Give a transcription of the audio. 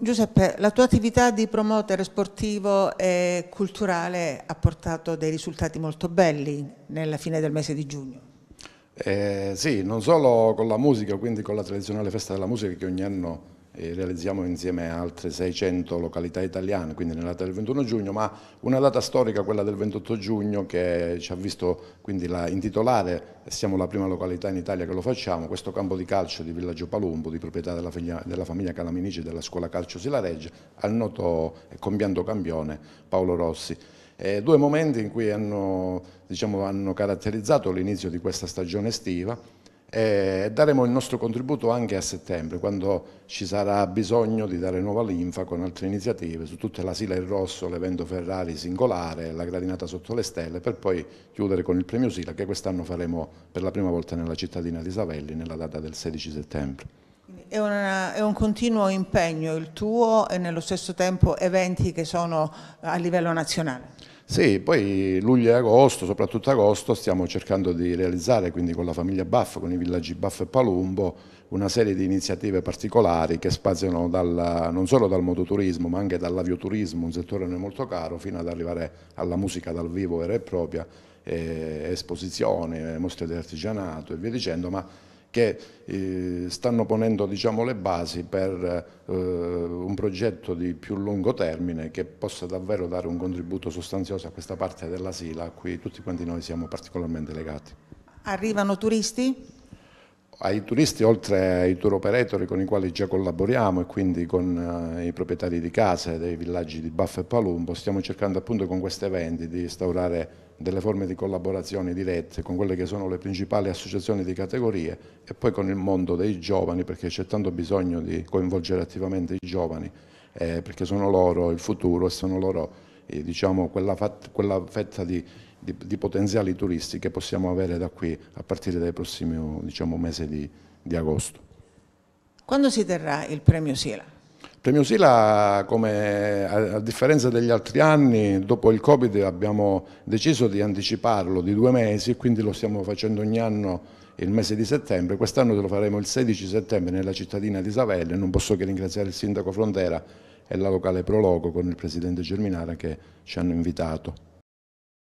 Giuseppe, la tua attività di promoter sportivo e culturale ha portato dei risultati molto belli nella fine del mese di giugno. Eh, sì, non solo con la musica, quindi con la tradizionale festa della musica che ogni anno realizziamo insieme altre 600 località italiane, quindi nella data del 21 giugno, ma una data storica, quella del 28 giugno, che ci ha visto quindi la, intitolare, siamo la prima località in Italia che lo facciamo, questo campo di calcio di Villaggio Palumbo, di proprietà della, figlia, della famiglia Calaminici della scuola calcio Silareggia, al noto e compianto campione Paolo Rossi. Eh, due momenti in cui hanno, diciamo, hanno caratterizzato l'inizio di questa stagione estiva, e daremo il nostro contributo anche a settembre quando ci sarà bisogno di dare nuova linfa con altre iniziative su tutta la Sila in rosso, l'evento Ferrari singolare, la gradinata sotto le stelle per poi chiudere con il premio Sila che quest'anno faremo per la prima volta nella cittadina di Savelli nella data del 16 settembre. È, una, è, un continuo impegno il tuo e nello stesso tempo eventi che sono a livello nazionale. Sì, poi luglio e agosto, soprattutto agosto, stiamo cercando di realizzare quindi con la famiglia Baff, con i villaggi Baff e Palumbo, una serie di iniziative particolari che spaziano dal, non solo dal mototurismo ma anche dall'avioturismo, un settore non noi molto caro, fino ad arrivare alla musica dal vivo vera e propria, eh, esposizioni, mostre di artigianato e via dicendo, ma che eh, stanno ponendo diciamo, le basi per eh, un progetto di più lungo termine che possa davvero dare un contributo sostanzioso a questa parte della Sila a cui tutti quanti noi siamo particolarmente legati. Arrivano turisti? ai turisti, oltre ai tour operatori con i quali già collaboriamo e quindi con eh, i proprietari di case dei villaggi di Baffa e Palumbo, stiamo cercando appunto con questi eventi di instaurare delle forme di collaborazione dirette con quelle che sono le principali associazioni di categorie e poi con il mondo dei giovani perché c'è tanto bisogno di coinvolgere attivamente i giovani eh, perché sono loro il futuro e sono loro eh, diciamo, quella, quella fetta di di, di, potenziali turisti che possiamo avere da qui a partire dai prossimi diciamo, mesi di, di agosto. Quando si terrà il premio Sila? Il premio Sila, come, a, differenza degli altri anni, dopo il Covid abbiamo deciso di anticiparlo di due mesi, quindi lo stiamo facendo ogni anno il mese di settembre. Quest'anno lo faremo il 16 settembre nella cittadina di Savelle. Non posso che ringraziare il sindaco Frontera e la locale Prologo con il presidente Germinara che ci hanno invitato.